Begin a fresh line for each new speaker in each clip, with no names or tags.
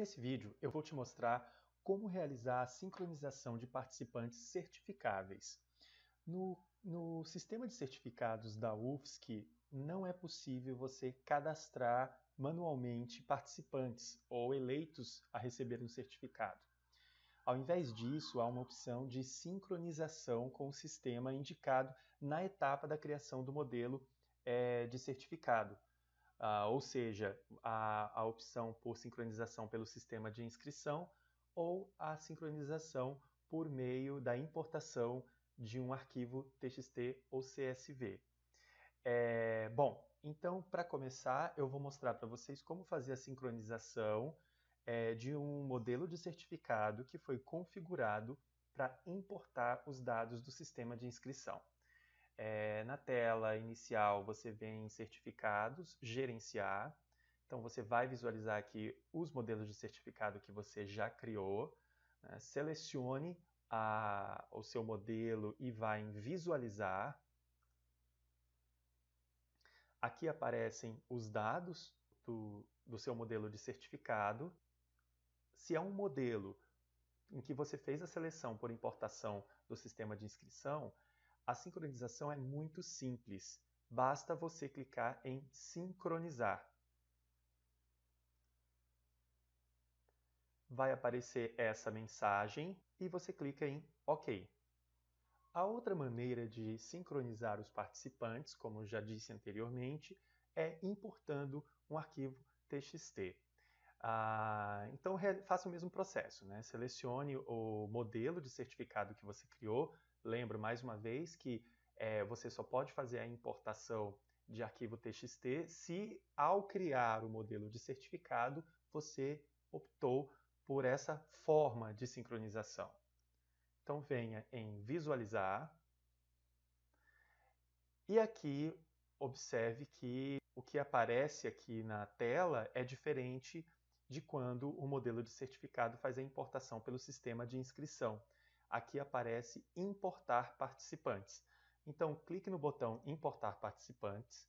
Nesse vídeo eu vou te mostrar como realizar a sincronização de participantes certificáveis. No, no sistema de certificados da UFSC, não é possível você cadastrar manualmente participantes ou eleitos a receber um certificado. Ao invés disso, há uma opção de sincronização com o sistema indicado na etapa da criação do modelo é, de certificado, Uh, ou seja, a, a opção por sincronização pelo sistema de inscrição ou a sincronização por meio da importação de um arquivo TXT ou CSV. É, bom, então para começar eu vou mostrar para vocês como fazer a sincronização é, de um modelo de certificado que foi configurado para importar os dados do sistema de inscrição. É, na tela inicial você vem certificados, gerenciar. Então você vai visualizar aqui os modelos de certificado que você já criou. Né? Selecione a, o seu modelo e vai em visualizar. Aqui aparecem os dados do, do seu modelo de certificado. Se é um modelo em que você fez a seleção por importação do sistema de inscrição, a sincronização é muito simples. Basta você clicar em sincronizar. Vai aparecer essa mensagem e você clica em OK. A outra maneira de sincronizar os participantes, como já disse anteriormente, é importando um arquivo TXT. Ah, então faça o mesmo processo, né? selecione o modelo de certificado que você criou, Lembro mais uma vez que é, você só pode fazer a importação de arquivo TXT se, ao criar o modelo de certificado, você optou por essa forma de sincronização. Então, venha em Visualizar. E aqui, observe que o que aparece aqui na tela é diferente de quando o modelo de certificado faz a importação pelo sistema de inscrição aqui aparece importar participantes. Então, clique no botão importar participantes.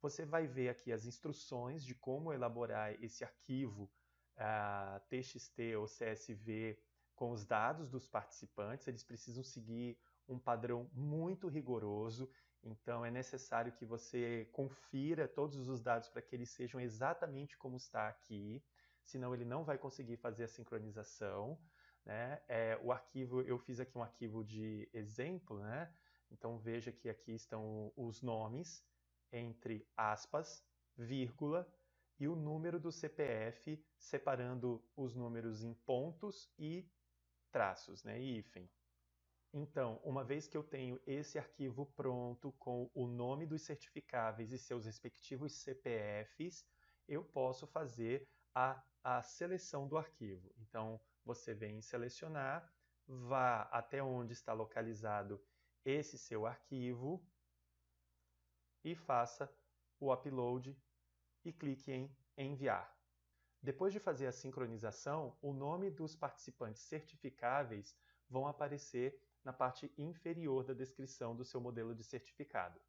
Você vai ver aqui as instruções de como elaborar esse arquivo uh, ah, TXT ou CSV com os dados dos participantes. Eles precisam seguir um padrão muito rigoroso, então é necessário que você confira todos os dados para que eles sejam exatamente como está aqui, senão ele não vai conseguir fazer a sincronização. Né? É, o arquivo, eu fiz aqui um arquivo de exemplo, né? Então veja que aqui estão os nomes entre aspas, vírgula e o número do CPF, separando os números em pontos e traços, né? E hífen. Então, uma vez que eu tenho esse arquivo pronto com o nome dos certificáveis e seus respectivos CPFs, eu posso fazer a, a seleção do arquivo. Então, você vem selecionar, vá até onde está localizado esse seu arquivo e faça o upload e clique em enviar. Depois de fazer a sincronização, o nome dos participantes certificáveis vão aparecer na parte inferior da descrição do seu modelo de certificado.